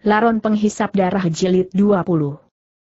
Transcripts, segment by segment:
Laron Penghisap Darah Jilid 20.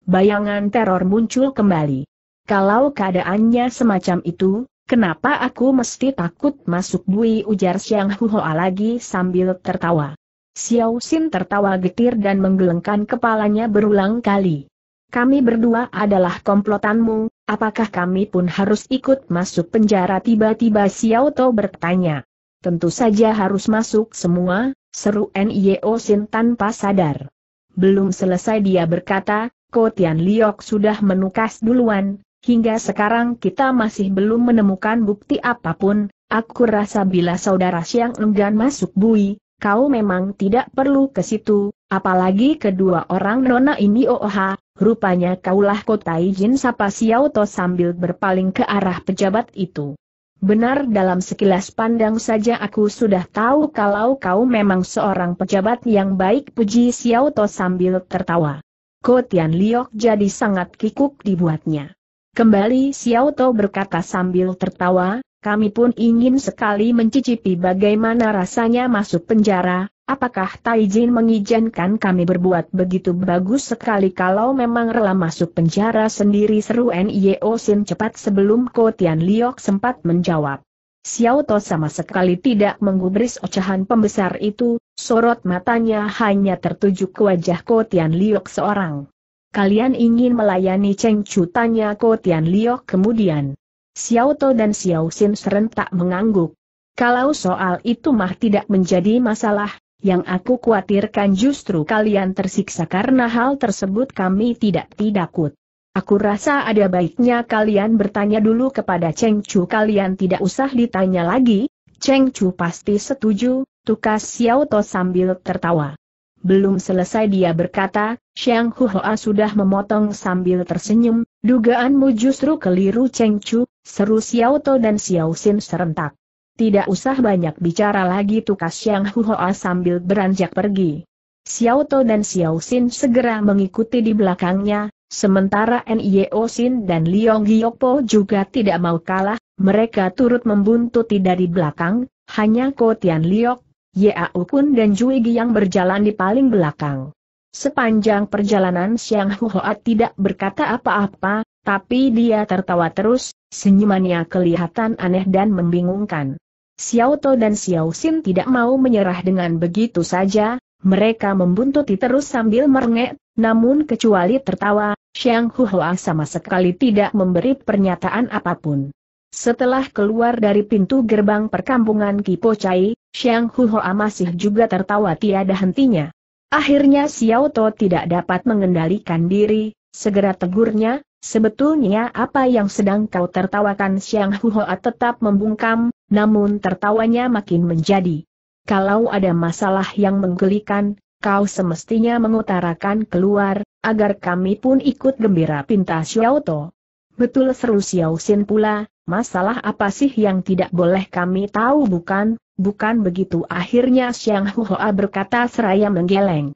Bayangan teror muncul kembali. Kalau keadaannya semacam itu, kenapa aku mesti takut masuk bui ujar Siang Huhoa lagi sambil tertawa. Xiao Xin tertawa getir dan menggelengkan kepalanya berulang kali. Kami berdua adalah komplotanmu, apakah kami pun harus ikut masuk penjara tiba-tiba Xiao Tou bertanya. Tentu saja harus masuk semua, Seru Nio Sin tanpa sadar. Belum selesai dia berkata, Kotian Liok sudah menukas duluan, hingga sekarang kita masih belum menemukan bukti apapun, aku rasa bila saudara Siang enggan masuk bui, kau memang tidak perlu ke situ, apalagi kedua orang nona ini oha. Oh, rupanya kaulah kota Jin Sapa Xiao To sambil berpaling ke arah pejabat itu. Benar dalam sekilas pandang saja aku sudah tahu kalau kau memang seorang pejabat yang baik puji Xiao To sambil tertawa. Kotian Liok jadi sangat kikuk dibuatnya. Kembali Xiao To berkata sambil tertawa, kami pun ingin sekali mencicipi bagaimana rasanya masuk penjara, apakah Taijin mengizinkan kami berbuat begitu bagus sekali kalau memang rela masuk penjara sendiri seru N.I.O. Sin cepat sebelum Kotian Liok sempat menjawab. Xiao To sama sekali tidak menggubris ocehan pembesar itu, sorot matanya hanya tertuju ke wajah Kotian Liok seorang. Kalian ingin melayani Cheng Chu tanya Kotian Liok kemudian. Xiao To dan Xiao Sin serentak mengangguk. Kalau soal itu mah tidak menjadi masalah, yang aku khawatirkan justru kalian tersiksa karena hal tersebut kami tidak tidakut. Aku rasa ada baiknya kalian bertanya dulu kepada Cheng Chu kalian tidak usah ditanya lagi, Cheng Chu pasti setuju, tukas Xiao To sambil tertawa. Belum selesai dia berkata, Xiang Huoa sudah memotong sambil tersenyum, dugaanmu justru keliru Cheng Chu, seru Xiao To dan Xiao Xin serentak. Tidak usah banyak bicara lagi tukas Yang Huhoa sambil beranjak pergi. Xiao To dan Xiao Xin segera mengikuti di belakangnya, sementara Nio Xin dan Liong Giopo juga tidak mau kalah, mereka turut membuntuti dari belakang, hanya Ko Tian Liok, Ye Kun dan Jui yang berjalan di paling belakang. Sepanjang perjalanan Xiang Huhoa tidak berkata apa-apa, tapi dia tertawa terus, Senyumannya kelihatan aneh dan membingungkan. Xiao To dan Xiao Xin tidak mau menyerah dengan begitu saja, mereka membuntuti terus sambil merengek, namun kecuali tertawa, Xiang Huhua sama sekali tidak memberi pernyataan apapun. Setelah keluar dari pintu gerbang perkampungan Kipo Chai, Xiang Huhua masih juga tertawa tiada hentinya. Akhirnya Xiao To tidak dapat mengendalikan diri, segera tegurnya, Sebetulnya apa yang sedang kau tertawakan Siang Huhoa tetap membungkam, namun tertawanya makin menjadi. Kalau ada masalah yang menggelikan, kau semestinya mengutarakan keluar, agar kami pun ikut gembira pinta Xiaoto. Betul seru Xiao Xin pula, masalah apa sih yang tidak boleh kami tahu bukan, bukan begitu akhirnya Siang Huhoa berkata seraya menggeleng.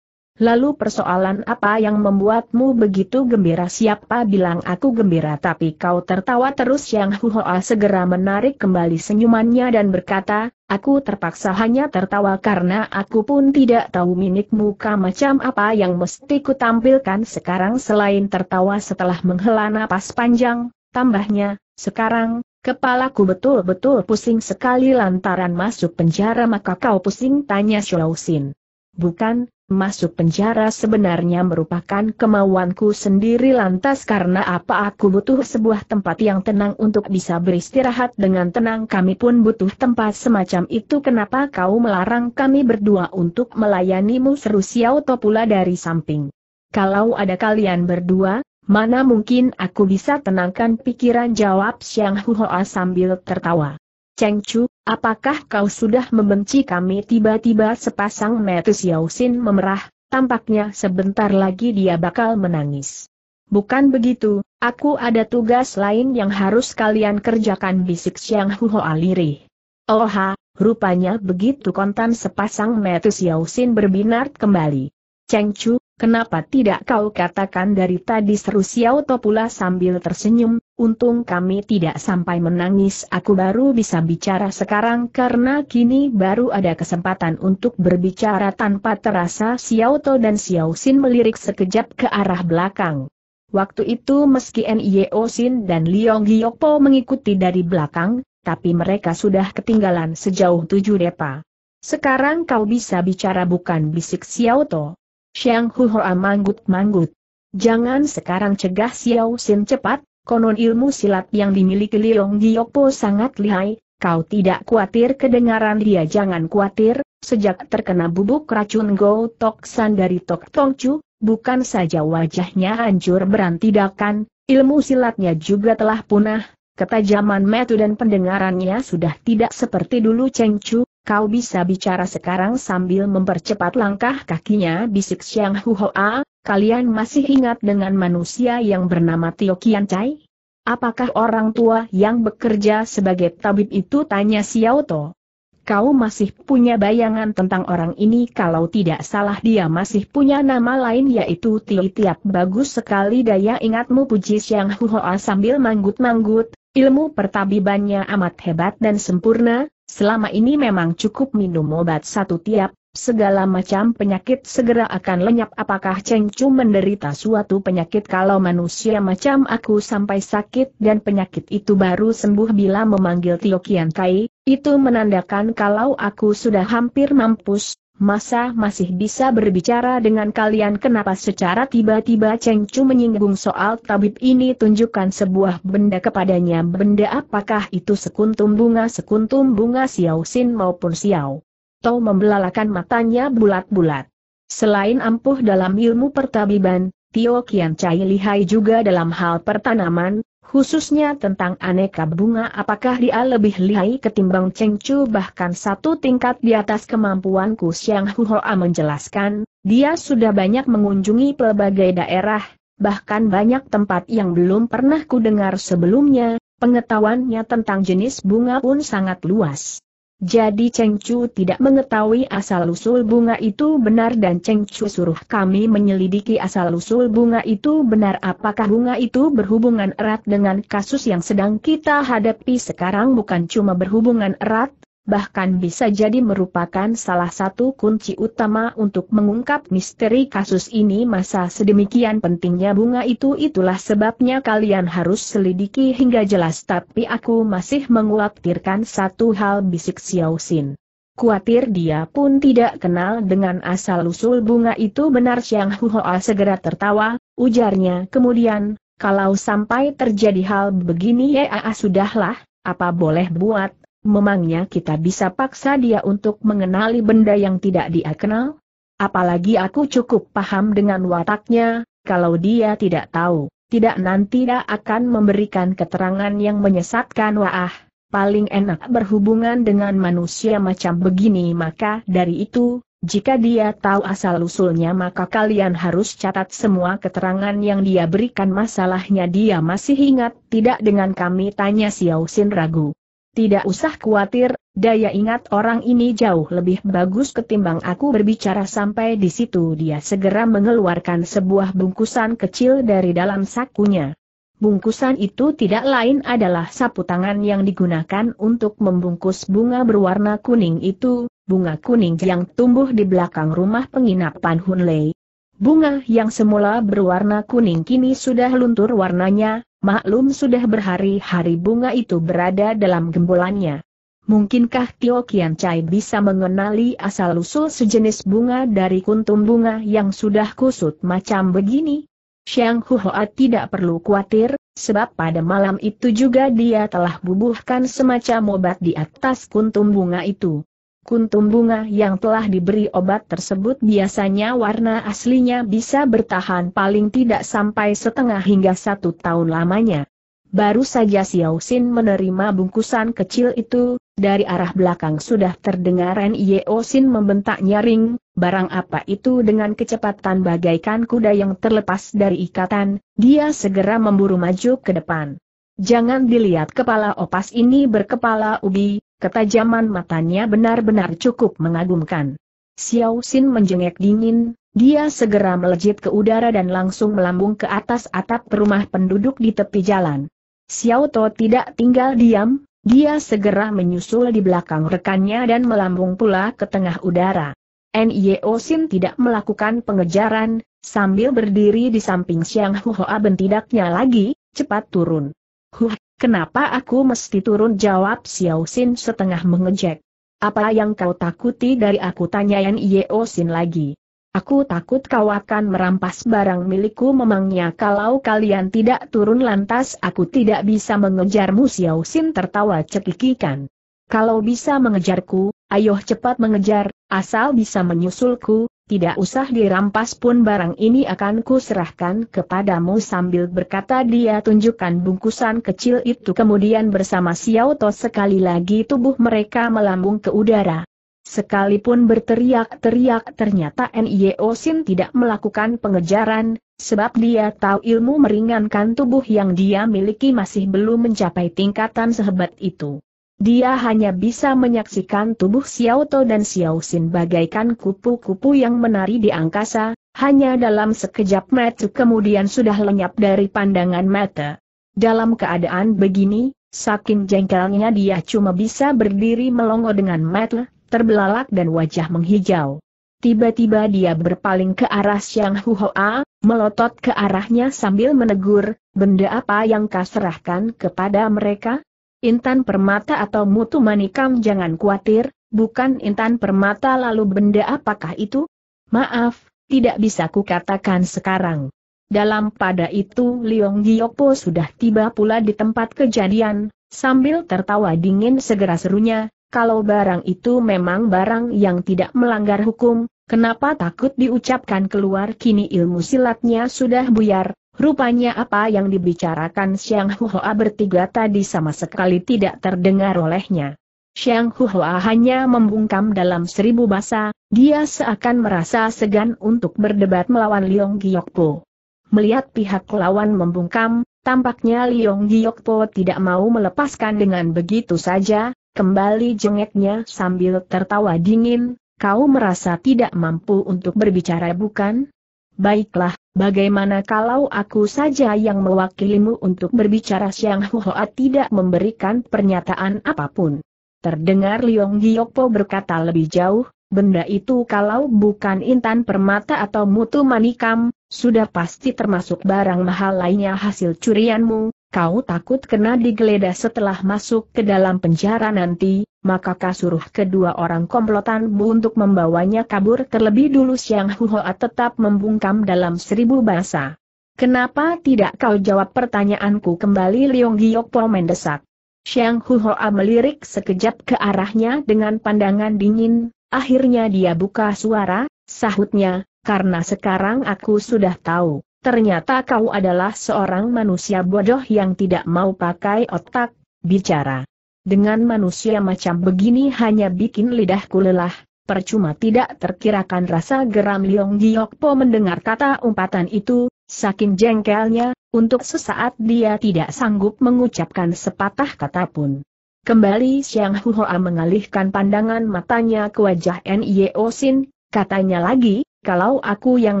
Lalu persoalan apa yang membuatmu begitu gembira siapa bilang aku gembira tapi kau tertawa terus yang Huhoa segera menarik kembali senyumannya dan berkata, aku terpaksa hanya tertawa karena aku pun tidak tahu minik muka macam apa yang mesti tampilkan sekarang selain tertawa setelah menghela napas panjang, tambahnya, sekarang, Kepalaku betul-betul pusing sekali lantaran masuk penjara maka kau pusing tanya Xiaoxin. Bukan, masuk penjara sebenarnya merupakan kemauanku sendiri lantas karena apa aku butuh sebuah tempat yang tenang untuk bisa beristirahat dengan tenang kami pun butuh tempat semacam itu kenapa kau melarang kami berdua untuk melayanimu seru Xiao pula dari samping. Kalau ada kalian berdua, mana mungkin aku bisa tenangkan pikiran jawab siang Huhoa sambil tertawa. Cheng Chu, Apakah kau sudah membenci kami tiba-tiba sepasang mata Yausin memerah, tampaknya sebentar lagi dia bakal menangis. Bukan begitu, aku ada tugas lain yang harus kalian kerjakan bisik Xiang Huo Aliri. Oha, rupanya begitu kontan sepasang mata Yausin berbinar kembali. Cheng Chu, kenapa tidak kau katakan dari tadi seru Xiao pula sambil tersenyum, Untung kami tidak sampai menangis aku baru bisa bicara sekarang karena kini baru ada kesempatan untuk berbicara tanpa terasa Xiao To dan Xiao Xin melirik sekejap ke arah belakang. Waktu itu meski Nio Xin dan Liong Giyokpo mengikuti dari belakang, tapi mereka sudah ketinggalan sejauh tujuh depa. Sekarang kau bisa bicara bukan bisik Xiao To. Xiang Huhoa manggut-manggut. Jangan sekarang cegah Xiao Xin cepat, Konon ilmu silat yang dimiliki Liong Giopo sangat lihai, kau tidak khawatir kedengaran dia jangan khawatir, sejak terkena bubuk racun Go Toksan dari Tok Tongcu, bukan saja wajahnya hancur berantidakan, ilmu silatnya juga telah punah, ketajaman metu dan pendengarannya sudah tidak seperti dulu Cheng Chu, kau bisa bicara sekarang sambil mempercepat langkah kakinya bisik Xiang Hoa, Kalian masih ingat dengan manusia yang bernama Tio Kian Chai? Apakah orang tua yang bekerja sebagai tabib itu tanya Xiao To? Kau masih punya bayangan tentang orang ini kalau tidak salah dia masih punya nama lain yaitu Tio Tiap bagus sekali daya ingatmu puji Xiang Huoa sambil manggut-manggut, ilmu pertabibannya amat hebat dan sempurna, selama ini memang cukup minum obat satu tiap, segala macam penyakit segera akan lenyap apakah Cheng Chu menderita suatu penyakit kalau manusia macam aku sampai sakit dan penyakit itu baru sembuh bila memanggil Tio Kian Kai, itu menandakan kalau aku sudah hampir mampus, masa masih bisa berbicara dengan kalian kenapa secara tiba-tiba Cheng Chu menyinggung soal tabib ini tunjukkan sebuah benda kepadanya benda apakah itu sekuntum bunga sekuntum bunga Xiao Xin maupun Xiao atau membelalakan matanya bulat-bulat. Selain ampuh dalam ilmu pertabiban, Tio Kian Chai lihai juga dalam hal pertanaman, khususnya tentang aneka bunga apakah dia lebih lihai ketimbang Cheng Chu bahkan satu tingkat di atas kemampuanku Siang Huhoa menjelaskan, dia sudah banyak mengunjungi pelbagai daerah, bahkan banyak tempat yang belum pernah kudengar sebelumnya, pengetahuannya tentang jenis bunga pun sangat luas. Jadi Cheng Chu tidak mengetahui asal-usul bunga itu benar dan Cheng Chu suruh kami menyelidiki asal-usul bunga itu benar apakah bunga itu berhubungan erat dengan kasus yang sedang kita hadapi sekarang bukan cuma berhubungan erat, bahkan bisa jadi merupakan salah satu kunci utama untuk mengungkap misteri kasus ini masa sedemikian pentingnya bunga itu itulah sebabnya kalian harus selidiki hingga jelas tapi aku masih menguatirkan satu hal bisik Xiao Xin. Kuatir dia pun tidak kenal dengan asal-usul bunga itu benar Xiang Huoa segera tertawa, ujarnya kemudian, kalau sampai terjadi hal begini ya ah, ah, sudahlah, apa boleh buat, memangnya kita bisa paksa dia untuk mengenali benda yang tidak dia kenal? Apalagi aku cukup paham dengan wataknya, kalau dia tidak tahu, tidak nanti dia akan memberikan keterangan yang menyesatkan Wah, Paling enak berhubungan dengan manusia macam begini maka dari itu, jika dia tahu asal-usulnya maka kalian harus catat semua keterangan yang dia berikan masalahnya dia masih ingat tidak dengan kami tanya Xiao Xin ragu. Tidak usah khawatir, daya ingat orang ini jauh lebih bagus ketimbang aku berbicara sampai di situ dia segera mengeluarkan sebuah bungkusan kecil dari dalam sakunya. Bungkusan itu tidak lain adalah sapu tangan yang digunakan untuk membungkus bunga berwarna kuning itu, bunga kuning yang tumbuh di belakang rumah penginapan Hunlei. Bunga yang semula berwarna kuning kini sudah luntur warnanya, Maklum sudah berhari-hari bunga itu berada dalam gembolannya. Mungkinkah Tio Kian Chai bisa mengenali asal-usul sejenis bunga dari kuntum bunga yang sudah kusut macam begini? Xiang Huhoa tidak perlu khawatir, sebab pada malam itu juga dia telah bubuhkan semacam obat di atas kuntum bunga itu. Kuntum bunga yang telah diberi obat tersebut biasanya warna aslinya bisa bertahan paling tidak sampai setengah hingga satu tahun lamanya. Baru saja Xiao Xin menerima bungkusan kecil itu, dari arah belakang sudah terdengar Nio Xin membentak nyaring, barang apa itu dengan kecepatan bagaikan kuda yang terlepas dari ikatan, dia segera memburu maju ke depan. Jangan dilihat kepala opas ini berkepala ubi, Ketajaman matanya benar-benar cukup mengagumkan. Xiao Xin menjengek dingin, dia segera melejit ke udara dan langsung melambung ke atas atap rumah penduduk di tepi jalan. Xiao To tidak tinggal diam, dia segera menyusul di belakang rekannya dan melambung pula ke tengah udara. Nio Xin tidak melakukan pengejaran, sambil berdiri di samping Xiang Huoa bentidaknya lagi, cepat turun. Huh, kenapa aku mesti turun jawab Xiao Xin setengah mengejek. Apa yang kau takuti dari aku tanyain Yeo oh Xin lagi. Aku takut kau akan merampas barang milikku memangnya kalau kalian tidak turun lantas aku tidak bisa mengejarmu Xiao Xin tertawa cekikikan. Kalau bisa mengejarku, ayo cepat mengejar, asal bisa menyusulku, tidak usah dirampas pun barang ini akan kuserahkan kepadamu sambil berkata dia tunjukkan bungkusan kecil itu kemudian bersama Xiao To sekali lagi tubuh mereka melambung ke udara. Sekalipun berteriak-teriak ternyata N.I.O. Sin tidak melakukan pengejaran, sebab dia tahu ilmu meringankan tubuh yang dia miliki masih belum mencapai tingkatan sehebat itu. Dia hanya bisa menyaksikan tubuh Xiao To dan Xiao Xin bagaikan kupu-kupu yang menari di angkasa, hanya dalam sekejap mata kemudian sudah lenyap dari pandangan mata. Dalam keadaan begini, saking jengkelnya dia cuma bisa berdiri melongo dengan mata, terbelalak dan wajah menghijau. Tiba-tiba dia berpaling ke arah Xiang Huhoa, melotot ke arahnya sambil menegur, benda apa yang kau serahkan kepada mereka? Intan permata atau mutu manikam jangan khawatir, bukan intan permata lalu benda apakah itu? Maaf, tidak bisa kukatakan sekarang. Dalam pada itu Liong Giyopo sudah tiba pula di tempat kejadian, sambil tertawa dingin segera serunya, kalau barang itu memang barang yang tidak melanggar hukum, kenapa takut diucapkan keluar kini ilmu silatnya sudah buyar, Rupanya apa yang dibicarakan Xiang Hua bertiga tadi sama sekali tidak terdengar olehnya. Xiang Hua hanya membungkam dalam seribu bahasa, dia seakan merasa segan untuk berdebat melawan Liong Giokpo. Melihat pihak lawan membungkam, tampaknya Liong Giokpo tidak mau melepaskan dengan begitu saja, kembali jengeknya sambil tertawa dingin, kau merasa tidak mampu untuk berbicara bukan? Baiklah, Bagaimana kalau aku saja yang mewakilimu untuk berbicara Siang Hoa tidak memberikan pernyataan apapun. Terdengar Liong Giyokpo berkata lebih jauh, benda itu kalau bukan intan permata atau mutu manikam, sudah pasti termasuk barang mahal lainnya hasil curianmu, kau takut kena digeledah setelah masuk ke dalam penjara nanti, maka kasuruh kedua orang komplotanmu untuk membawanya kabur terlebih dulu Siang Huhoa tetap membungkam dalam seribu bahasa. Kenapa tidak kau jawab pertanyaanku kembali Liong Giok Po mendesak. Siang Huhoa melirik sekejap ke arahnya dengan pandangan dingin, akhirnya dia buka suara, sahutnya, karena sekarang aku sudah tahu ternyata kau adalah seorang manusia bodoh yang tidak mau pakai otak, bicara. Dengan manusia macam begini hanya bikin lidahku lelah, percuma tidak terkirakan rasa geram Liong Giokpo mendengar kata umpatan itu, saking jengkelnya, untuk sesaat dia tidak sanggup mengucapkan sepatah kata pun. Kembali Xiang Huoa mengalihkan pandangan matanya ke wajah Nye Osin. katanya lagi, kalau aku yang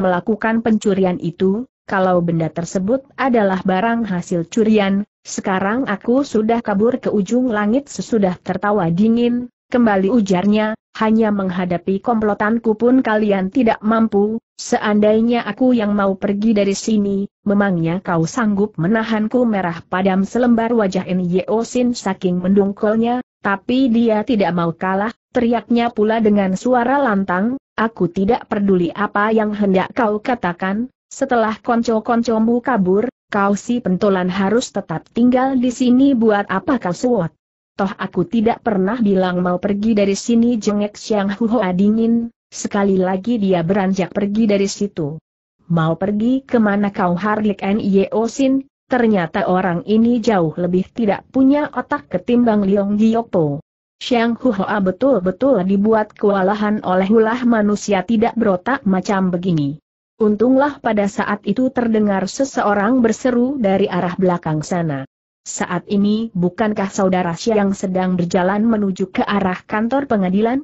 melakukan pencurian itu, kalau benda tersebut adalah barang hasil curian, sekarang aku sudah kabur ke ujung langit sesudah tertawa dingin, kembali ujarnya, hanya menghadapi komplotanku pun kalian tidak mampu, seandainya aku yang mau pergi dari sini, memangnya kau sanggup menahanku merah padam selembar wajah Nyo Sin saking mendungkolnya, tapi dia tidak mau kalah, teriaknya pula dengan suara lantang, aku tidak peduli apa yang hendak kau katakan, setelah konco-koncomu kabur, kau si pentolan harus tetap tinggal di sini buat apa kau suot? Toh aku tidak pernah bilang mau pergi dari sini jengek Siang Huhoa dingin, sekali lagi dia beranjak pergi dari situ. Mau pergi kemana kau Harlik Nio Sin, ternyata orang ini jauh lebih tidak punya otak ketimbang Leong Giopo. Siang Huhoa betul-betul dibuat kewalahan oleh ulah manusia tidak berotak macam begini. Untunglah pada saat itu terdengar seseorang berseru dari arah belakang sana. Saat ini bukankah saudara yang sedang berjalan menuju ke arah kantor pengadilan?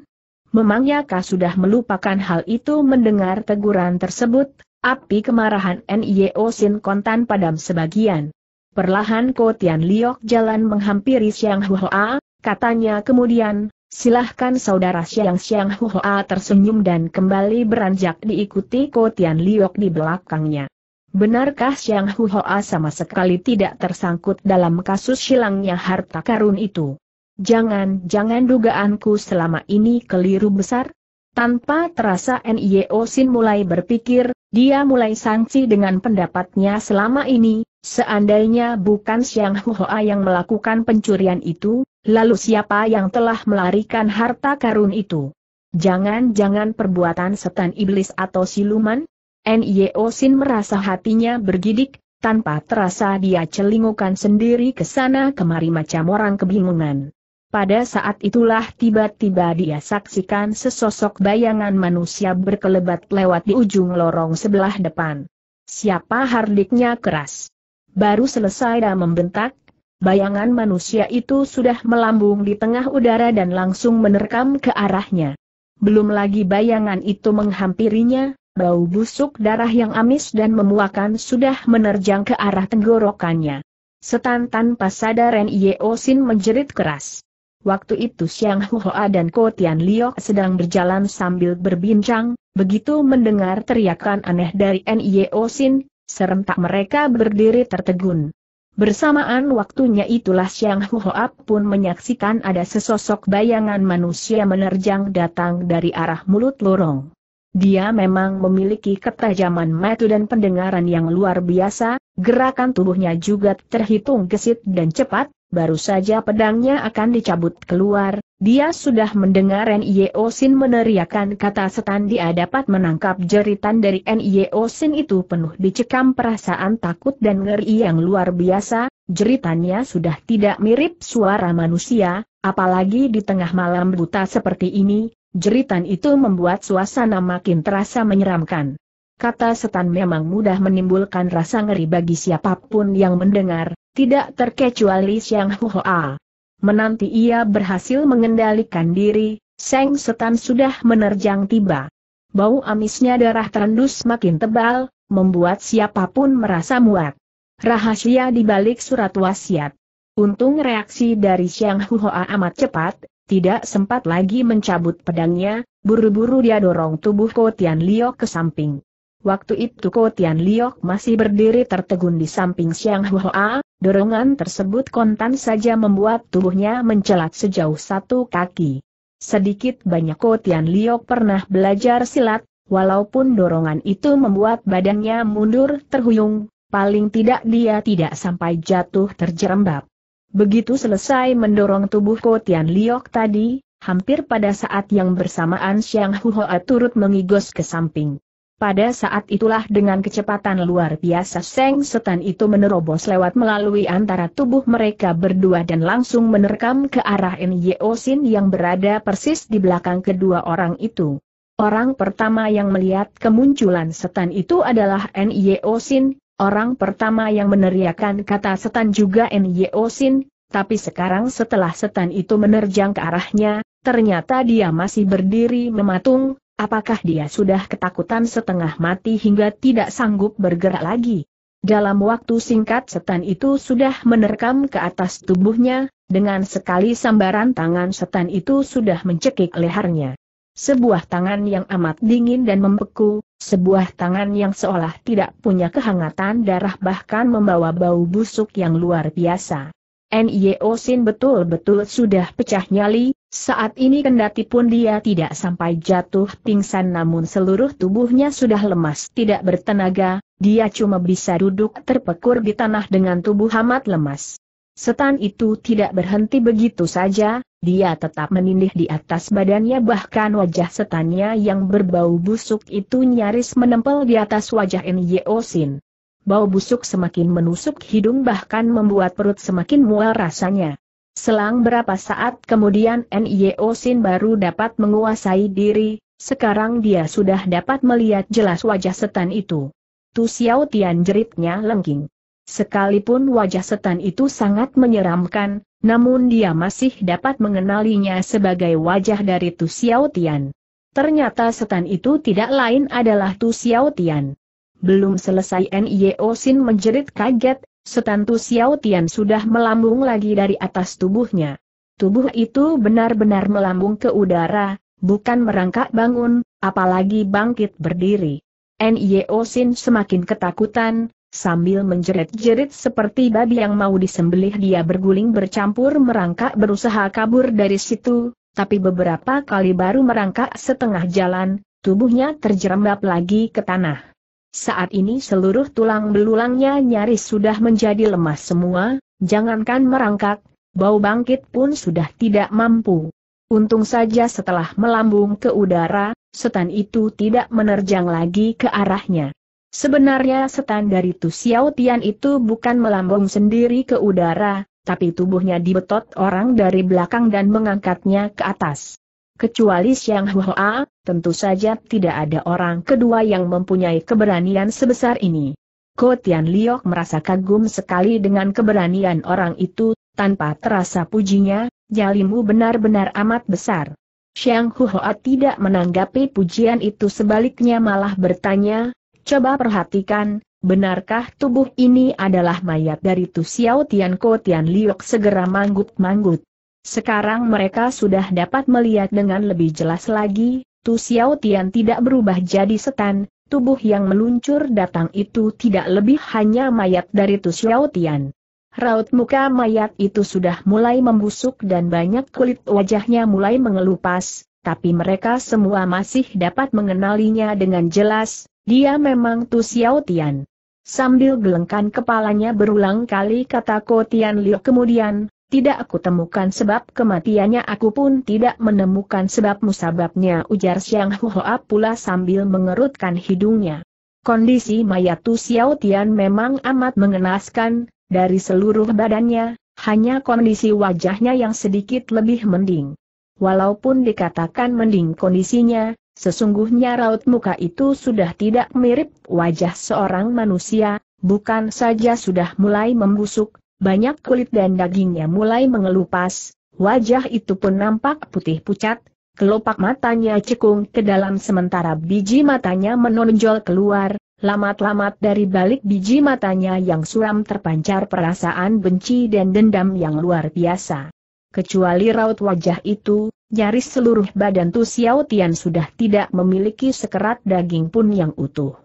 Memangnya kah sudah melupakan hal itu mendengar teguran tersebut, api kemarahan NIO Sin Kontan padam sebagian. Perlahan Ko Tian Liok jalan menghampiri Siang Hua, katanya kemudian, Silahkan saudara Siang yang Hua tersenyum dan kembali beranjak diikuti Tian Liok di belakangnya. Benarkah Xiang Hua sama sekali tidak tersangkut dalam kasus hilangnya harta karun itu? Jangan-jangan dugaanku selama ini keliru besar? Tanpa terasa NIO Sin mulai berpikir, dia mulai sangsi dengan pendapatnya selama ini, Seandainya bukan Siang Hoa yang melakukan pencurian itu, lalu siapa yang telah melarikan harta karun itu? Jangan-jangan perbuatan setan iblis atau siluman? Nio Sin merasa hatinya bergidik, tanpa terasa dia celingukan sendiri ke sana kemari macam orang kebingungan. Pada saat itulah tiba-tiba dia saksikan sesosok bayangan manusia berkelebat lewat di ujung lorong sebelah depan. Siapa hardiknya keras. Baru selesai dan membentak, bayangan manusia itu sudah melambung di tengah udara dan langsung menerkam ke arahnya. Belum lagi bayangan itu menghampirinya, bau busuk darah yang amis dan memuakan sudah menerjang ke arah tenggorokannya. Setan tanpa sadar Ren Sin menjerit keras. Waktu itu Siang Hoa dan Ko Tian Liok sedang berjalan sambil berbincang, begitu mendengar teriakan aneh dari Nio Sin. Serentak mereka berdiri tertegun. Bersamaan waktunya itulah Xiang Huoap pun menyaksikan ada sesosok bayangan manusia menerjang datang dari arah mulut lorong. Dia memang memiliki ketajaman mata dan pendengaran yang luar biasa, gerakan tubuhnya juga terhitung gesit dan cepat, baru saja pedangnya akan dicabut keluar, dia sudah mendengar N.I.O. Sin meneriakkan kata setan dia dapat menangkap jeritan dari N.I.O. Sin itu penuh dicekam perasaan takut dan ngeri yang luar biasa, jeritannya sudah tidak mirip suara manusia, apalagi di tengah malam buta seperti ini, jeritan itu membuat suasana makin terasa menyeramkan. Kata setan memang mudah menimbulkan rasa ngeri bagi siapapun yang mendengar, tidak terkecuali Siang Huhoa. Menanti ia berhasil mengendalikan diri, Seng Setan sudah menerjang tiba. Bau amisnya darah terendus makin tebal, membuat siapapun merasa muak. Rahasia dibalik surat wasiat. Untung reaksi dari Xiang Huoa amat cepat, tidak sempat lagi mencabut pedangnya, buru-buru dia dorong tubuh Tian Liok ke samping. Waktu itu Tian Liok masih berdiri tertegun di samping Xiang Huoa, Dorongan tersebut kontan saja membuat tubuhnya mencelat sejauh satu kaki. Sedikit banyak Kotian Liok pernah belajar silat, walaupun dorongan itu membuat badannya mundur terhuyung, paling tidak dia tidak sampai jatuh terjerembab. Begitu selesai mendorong tubuh Kotian Liok tadi, hampir pada saat yang bersamaan Xiang Huhoa turut mengigos ke samping. Pada saat itulah dengan kecepatan luar biasa Seng Setan itu menerobos lewat melalui antara tubuh mereka berdua dan langsung menerkam ke arah N.Y.O. Sin yang berada persis di belakang kedua orang itu. Orang pertama yang melihat kemunculan setan itu adalah N.Y.O. Sin, orang pertama yang meneriakan kata setan juga N.Y.O. Sin, tapi sekarang setelah setan itu menerjang ke arahnya, ternyata dia masih berdiri mematung, Apakah dia sudah ketakutan setengah mati hingga tidak sanggup bergerak lagi? Dalam waktu singkat setan itu sudah menerkam ke atas tubuhnya, dengan sekali sambaran tangan setan itu sudah mencekik lehernya. Sebuah tangan yang amat dingin dan membeku, sebuah tangan yang seolah tidak punya kehangatan darah bahkan membawa bau busuk yang luar biasa. N.I.O. Sin betul-betul sudah pecah nyali, saat ini kendati pun dia tidak sampai jatuh pingsan namun seluruh tubuhnya sudah lemas tidak bertenaga, dia cuma bisa duduk terpekur di tanah dengan tubuh amat lemas. Setan itu tidak berhenti begitu saja, dia tetap menindih di atas badannya bahkan wajah setannya yang berbau busuk itu nyaris menempel di atas wajah Nyo Sin. Bau busuk semakin menusuk hidung bahkan membuat perut semakin mual rasanya. Selang berapa saat kemudian Nio Sin baru dapat menguasai diri, sekarang dia sudah dapat melihat jelas wajah setan itu. Tu Xiao Tian jeritnya lengking. Sekalipun wajah setan itu sangat menyeramkan, namun dia masih dapat mengenalinya sebagai wajah dari Tu Xiao Tian. Ternyata setan itu tidak lain adalah Tu Xiao Tian. Belum selesai Nio Sin menjerit kaget, Setantu Xiao Tian sudah melambung lagi dari atas tubuhnya. Tubuh itu benar-benar melambung ke udara, bukan merangkak bangun, apalagi bangkit berdiri. Nio Sin semakin ketakutan, sambil menjerit-jerit seperti babi yang mau disembelih dia berguling bercampur merangkak berusaha kabur dari situ, tapi beberapa kali baru merangkak setengah jalan, tubuhnya terjerembab lagi ke tanah. Saat ini seluruh tulang belulangnya nyaris sudah menjadi lemah semua, jangankan merangkak, bau bangkit pun sudah tidak mampu. Untung saja setelah melambung ke udara, setan itu tidak menerjang lagi ke arahnya. Sebenarnya setan dari Tu Xiao Tian itu bukan melambung sendiri ke udara, tapi tubuhnya dibetot orang dari belakang dan mengangkatnya ke atas. Kecuali Siang Hua, tentu saja tidak ada orang kedua yang mempunyai keberanian sebesar ini. Ko Tian Liok merasa kagum sekali dengan keberanian orang itu, tanpa terasa pujinya, jalimu benar-benar amat besar. Siang Hua tidak menanggapi pujian itu sebaliknya malah bertanya, coba perhatikan, benarkah tubuh ini adalah mayat dari Tu Xiao Tian Ko Tian Liok segera manggut-manggut. Sekarang mereka sudah dapat melihat dengan lebih jelas lagi, Tu Xiao Tian tidak berubah jadi setan, tubuh yang meluncur datang itu tidak lebih hanya mayat dari Tu Xiao Tian. Raut muka mayat itu sudah mulai membusuk dan banyak kulit wajahnya mulai mengelupas, tapi mereka semua masih dapat mengenalinya dengan jelas, dia memang Tu Xiao Tian. Sambil gelengkan kepalanya berulang kali kata Ko Tian Liu kemudian, tidak aku temukan sebab kematiannya aku pun tidak menemukan sebab musababnya ujar Siang Hoa pula sambil mengerutkan hidungnya. Kondisi mayat Tu Xiao Tian memang amat mengenaskan, dari seluruh badannya, hanya kondisi wajahnya yang sedikit lebih mending. Walaupun dikatakan mending kondisinya, sesungguhnya raut muka itu sudah tidak mirip wajah seorang manusia, bukan saja sudah mulai membusuk, banyak kulit dan dagingnya mulai mengelupas, wajah itu pun nampak putih pucat, kelopak matanya cekung ke dalam sementara biji matanya menonjol keluar, lamat-lamat dari balik biji matanya yang suram terpancar perasaan benci dan dendam yang luar biasa. Kecuali raut wajah itu, nyaris seluruh badan Tu Xiao Tian sudah tidak memiliki sekerat daging pun yang utuh.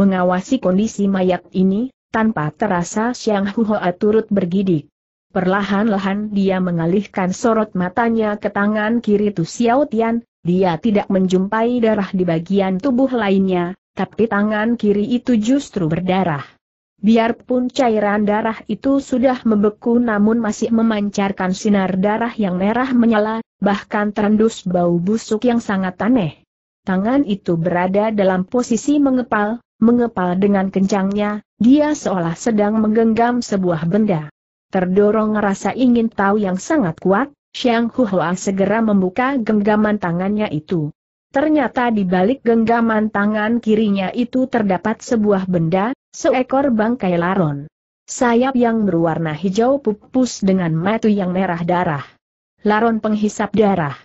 Mengawasi kondisi mayat ini, tanpa terasa Xiang Huoa turut bergidik. Perlahan-lahan dia mengalihkan sorot matanya ke tangan kiri Tu Xiao Tian, dia tidak menjumpai darah di bagian tubuh lainnya, tapi tangan kiri itu justru berdarah. Biarpun cairan darah itu sudah membeku namun masih memancarkan sinar darah yang merah menyala, bahkan terendus bau busuk yang sangat aneh. Tangan itu berada dalam posisi mengepal, Mengepal dengan kencangnya, dia seolah sedang menggenggam sebuah benda. Terdorong rasa ingin tahu yang sangat kuat, Xiang Huhua segera membuka genggaman tangannya itu. Ternyata di balik genggaman tangan kirinya itu terdapat sebuah benda, seekor bangkai laron. Sayap yang berwarna hijau pupus dengan matu yang merah darah. Laron penghisap darah.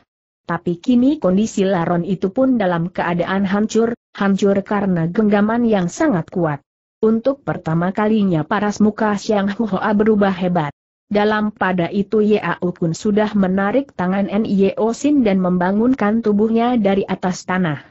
Tapi kini kondisi Laron itu pun dalam keadaan hancur, hancur karena genggaman yang sangat kuat. Untuk pertama kalinya paras muka Xiang Huoa berubah hebat. Dalam pada itu Yeau pun sudah menarik tangan Nio Sin dan membangunkan tubuhnya dari atas tanah.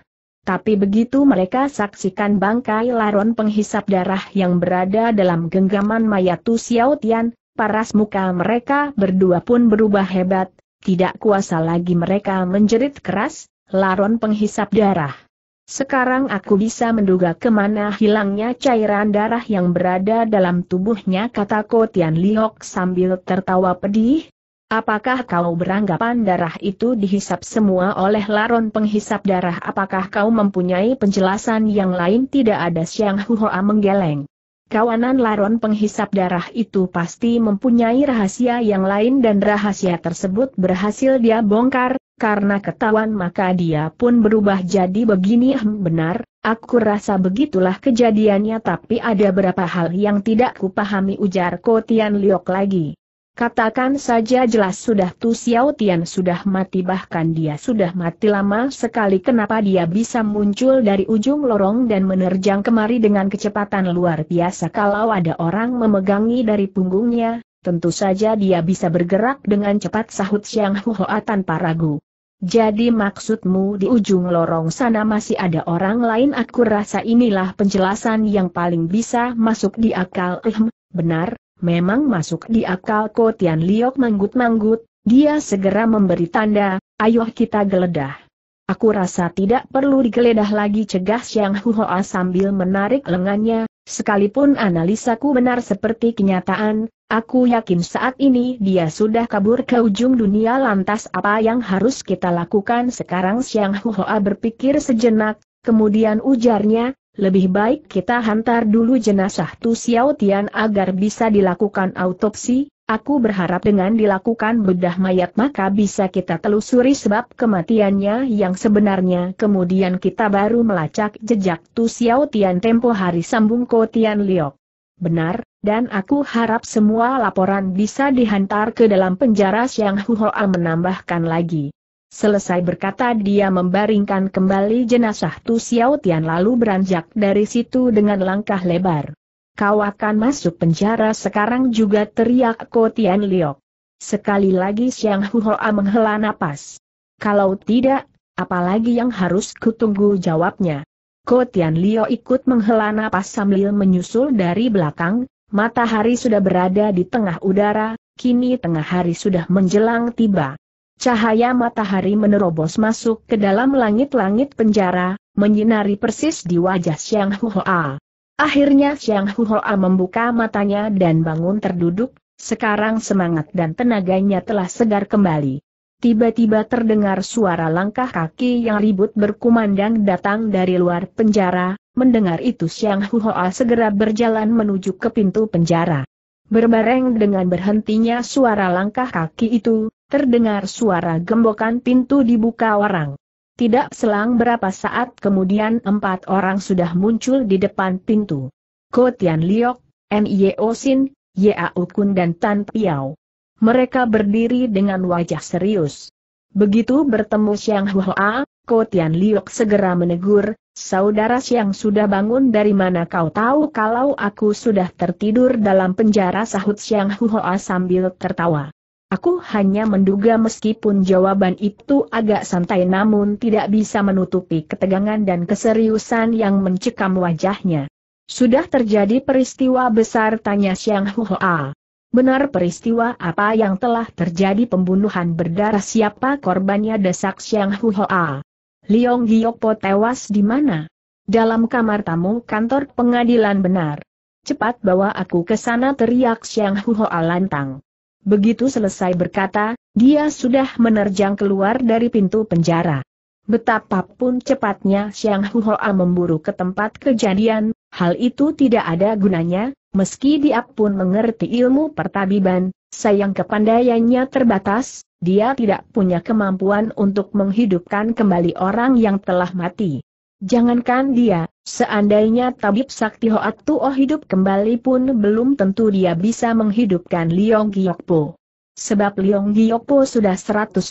Tapi begitu mereka saksikan bangkai laron penghisap darah yang berada dalam genggaman mayat Tu Xiao Tian, paras muka mereka berdua pun berubah hebat, tidak kuasa lagi mereka menjerit keras, laron penghisap darah. Sekarang aku bisa menduga kemana hilangnya cairan darah yang berada dalam tubuhnya kata Kotian Liok sambil tertawa pedih. Apakah kau beranggapan darah itu dihisap semua oleh laron penghisap darah? Apakah kau mempunyai penjelasan yang lain? Tidak ada Siang Huhoa menggeleng kawanan laron penghisap darah itu pasti mempunyai rahasia yang lain dan rahasia tersebut berhasil dia bongkar, karena ketahuan maka dia pun berubah jadi begini hm, benar, aku rasa begitulah kejadiannya tapi ada beberapa hal yang tidak kupahami ujar Kotian Liok lagi. Katakan saja jelas sudah Tu Xiao Tian sudah mati bahkan dia sudah mati lama sekali kenapa dia bisa muncul dari ujung lorong dan menerjang kemari dengan kecepatan luar biasa kalau ada orang memegangi dari punggungnya, tentu saja dia bisa bergerak dengan cepat sahut Xiang Huoa tanpa ragu. Jadi maksudmu di ujung lorong sana masih ada orang lain aku rasa inilah penjelasan yang paling bisa masuk di akal ehm, benar, memang masuk di akal Tian Liok manggut-manggut, dia segera memberi tanda, ayo kita geledah. Aku rasa tidak perlu digeledah lagi cegah siang Hu Hoa sambil menarik lengannya, sekalipun analisaku benar seperti kenyataan, aku yakin saat ini dia sudah kabur ke ujung dunia lantas apa yang harus kita lakukan sekarang Siang Hu Hoa berpikir sejenak, kemudian ujarnya, lebih baik kita hantar dulu jenazah Tu Xiao Tian agar bisa dilakukan autopsi, aku berharap dengan dilakukan bedah mayat maka bisa kita telusuri sebab kematiannya yang sebenarnya kemudian kita baru melacak jejak Tu Xiao Tian tempo hari sambung Ko Tian Liok. Benar, dan aku harap semua laporan bisa dihantar ke dalam penjara Siang Huhoa menambahkan lagi. Selesai berkata dia membaringkan kembali jenazah Tu Xiao Tian lalu beranjak dari situ dengan langkah lebar. Kau akan masuk penjara sekarang juga teriak Ko Tian Liok. Sekali lagi Xiang Huhoa menghela napas. Kalau tidak, apalagi yang harus kutunggu jawabnya. Ko Tian Lio ikut menghela napas sambil menyusul dari belakang, matahari sudah berada di tengah udara, kini tengah hari sudah menjelang tiba. Cahaya matahari menerobos masuk ke dalam langit-langit penjara, menyinari persis di wajah Xiang Huoa. Akhirnya Xiang Huoa membuka matanya dan bangun terduduk, sekarang semangat dan tenaganya telah segar kembali. Tiba-tiba terdengar suara langkah kaki yang ribut berkumandang datang dari luar penjara, mendengar itu Xiang Huoa segera berjalan menuju ke pintu penjara. Berbareng dengan berhentinya suara langkah kaki itu, terdengar suara gembokan pintu dibuka orang. Tidak selang berapa saat kemudian empat orang sudah muncul di depan pintu. Kotian Liok, Nye Osin, Yao Kun dan Tan Piao. Mereka berdiri dengan wajah serius. Begitu bertemu Xiang Hua, Kotian Liok segera menegur, Saudara siang sudah bangun dari mana kau tahu kalau aku sudah tertidur dalam penjara sahut Xiang Hua sambil tertawa. Aku hanya menduga meskipun jawaban itu agak santai namun tidak bisa menutupi ketegangan dan keseriusan yang mencekam wajahnya. Sudah terjadi peristiwa besar tanya Siang Huoa. Benar peristiwa apa yang telah terjadi pembunuhan berdarah siapa korbannya desak Siang Huoa. Liong Giyokpo tewas di mana? Dalam kamar tamu kantor pengadilan benar. Cepat bawa aku ke sana teriak Siang Huoa lantang. Begitu selesai berkata, dia sudah menerjang keluar dari pintu penjara. Betapapun cepatnya Xiang memburu ke tempat kejadian, hal itu tidak ada gunanya, meski dia pun mengerti ilmu pertabiban, sayang kepandaiannya terbatas, dia tidak punya kemampuan untuk menghidupkan kembali orang yang telah mati. Jangankan dia, Seandainya tabib sakti Hoat Tuo oh, hidup kembali pun belum tentu dia bisa menghidupkan Liong Giokpo. Sebab Liong Giokpo sudah 100%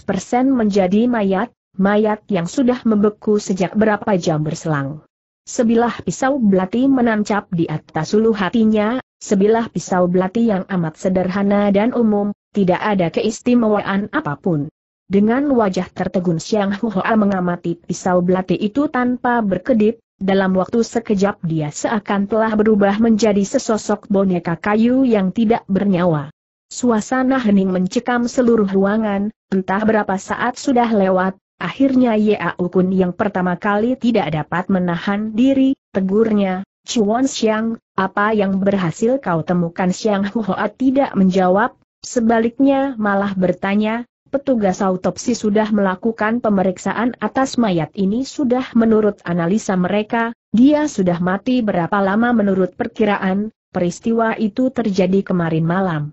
menjadi mayat, mayat yang sudah membeku sejak berapa jam berselang. Sebilah pisau belati menancap di atas ulu hatinya, sebilah pisau belati yang amat sederhana dan umum, tidak ada keistimewaan apapun. Dengan wajah tertegun Siang Hua mengamati pisau belati itu tanpa berkedip, dalam waktu sekejap dia seakan telah berubah menjadi sesosok boneka kayu yang tidak bernyawa. Suasana hening mencekam seluruh ruangan, entah berapa saat sudah lewat, akhirnya Yau Ukun yang pertama kali tidak dapat menahan diri, tegurnya, Chuan Xiang, apa yang berhasil kau temukan Xiang Huo? tidak menjawab, sebaliknya malah bertanya, petugas autopsi sudah melakukan pemeriksaan atas mayat ini sudah menurut analisa mereka, dia sudah mati berapa lama menurut perkiraan, peristiwa itu terjadi kemarin malam.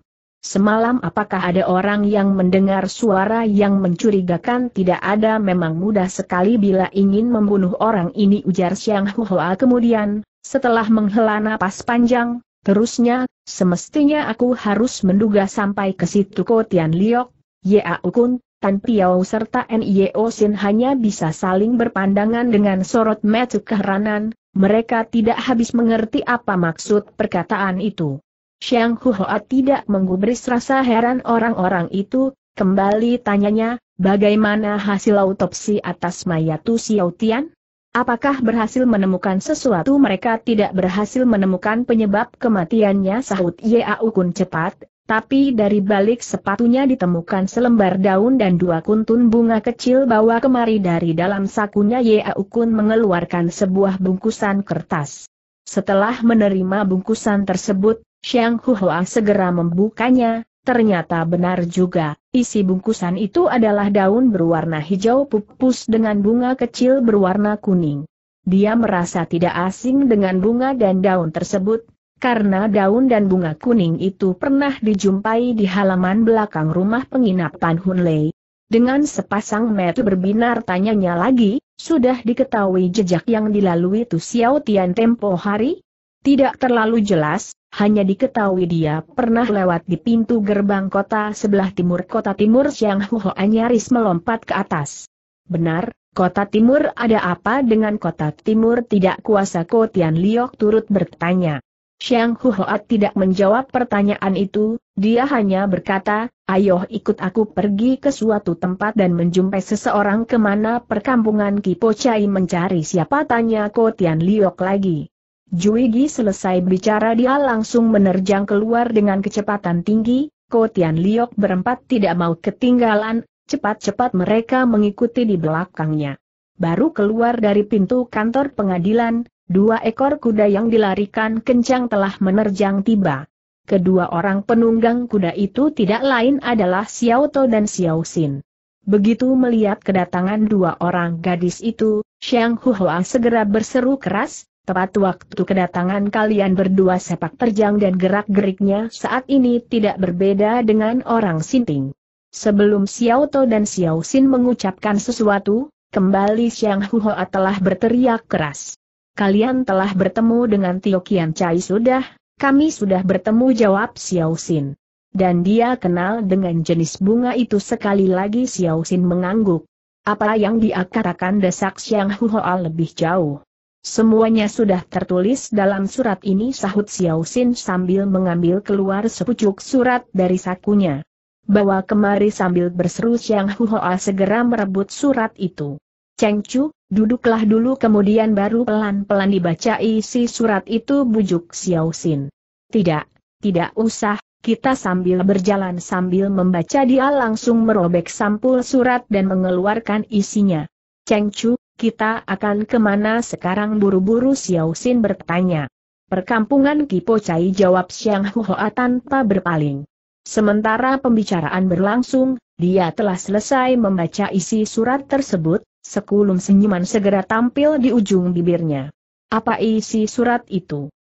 Semalam apakah ada orang yang mendengar suara yang mencurigakan tidak ada memang mudah sekali bila ingin membunuh orang ini ujar Siang Huhoa kemudian, setelah menghela napas panjang, terusnya, semestinya aku harus menduga sampai ke situ Tian Liok, Ya Ukun, Tan Piao serta Nio Sin hanya bisa saling berpandangan dengan sorot mata keheranan, mereka tidak habis mengerti apa maksud perkataan itu. Xiang Huoa tidak menggubris rasa heran orang-orang itu, kembali tanyanya, bagaimana hasil autopsi atas mayat Tu Tian? Apakah berhasil menemukan sesuatu mereka tidak berhasil menemukan penyebab kematiannya sahut Ye Aukun cepat, tapi dari balik sepatunya ditemukan selembar daun dan dua kuntun bunga kecil bawa kemari dari dalam sakunya Ye Kun mengeluarkan sebuah bungkusan kertas. Setelah menerima bungkusan tersebut, Xiang Huhua segera membukanya, ternyata benar juga, isi bungkusan itu adalah daun berwarna hijau pupus dengan bunga kecil berwarna kuning. Dia merasa tidak asing dengan bunga dan daun tersebut, karena daun dan bunga kuning itu pernah dijumpai di halaman belakang rumah penginapan Hunlei. Dengan sepasang mata berbinar tanyanya lagi, sudah diketahui jejak yang dilalui Tu Xiao Tian tempo hari? Tidak terlalu jelas, hanya diketahui dia pernah lewat di pintu gerbang kota sebelah timur kota timur Yang Huho nyaris melompat ke atas. Benar, kota timur ada apa dengan kota timur tidak kuasa Tian Liok turut bertanya. Xiang Huhoat tidak menjawab pertanyaan itu, dia hanya berkata, ayo ikut aku pergi ke suatu tempat dan menjumpai seseorang kemana perkampungan Kipo Chai mencari siapa tanya Ko Tian Liok lagi. Juigi selesai bicara dia langsung menerjang keluar dengan kecepatan tinggi, Ko Tian Liok berempat tidak mau ketinggalan, cepat-cepat mereka mengikuti di belakangnya. Baru keluar dari pintu kantor pengadilan, Dua ekor kuda yang dilarikan kencang telah menerjang tiba. Kedua orang penunggang kuda itu tidak lain adalah Xiao To dan Xiao Xin. Begitu melihat kedatangan dua orang gadis itu, Xiang Huhua segera berseru keras, tepat waktu kedatangan kalian berdua sepak terjang dan gerak-geriknya saat ini tidak berbeda dengan orang sinting. Sebelum Xiao To dan Xiao Xin mengucapkan sesuatu, kembali Xiang Huhua telah berteriak keras kalian telah bertemu dengan Tio Kian Chai sudah, kami sudah bertemu jawab Xiao Xin. Dan dia kenal dengan jenis bunga itu sekali lagi Xiao Xin mengangguk. Apa yang dia katakan desak Xiang Huoa lebih jauh. Semuanya sudah tertulis dalam surat ini sahut Xiao Xin sambil mengambil keluar sepucuk surat dari sakunya. Bawa kemari sambil berseru Xiang Huoa segera merebut surat itu. Cheng Chu, duduklah dulu kemudian baru pelan-pelan dibaca isi surat itu bujuk Xiao Xin. Tidak, tidak usah, kita sambil berjalan sambil membaca dia langsung merobek sampul surat dan mengeluarkan isinya. Cheng Chu, kita akan kemana sekarang buru-buru Xiao Xin bertanya. Perkampungan Kipo Cai jawab Xiang Huoa tanpa berpaling. Sementara pembicaraan berlangsung, dia telah selesai membaca isi surat tersebut, Sekulum senyuman segera tampil di ujung bibirnya. Apa isi surat itu?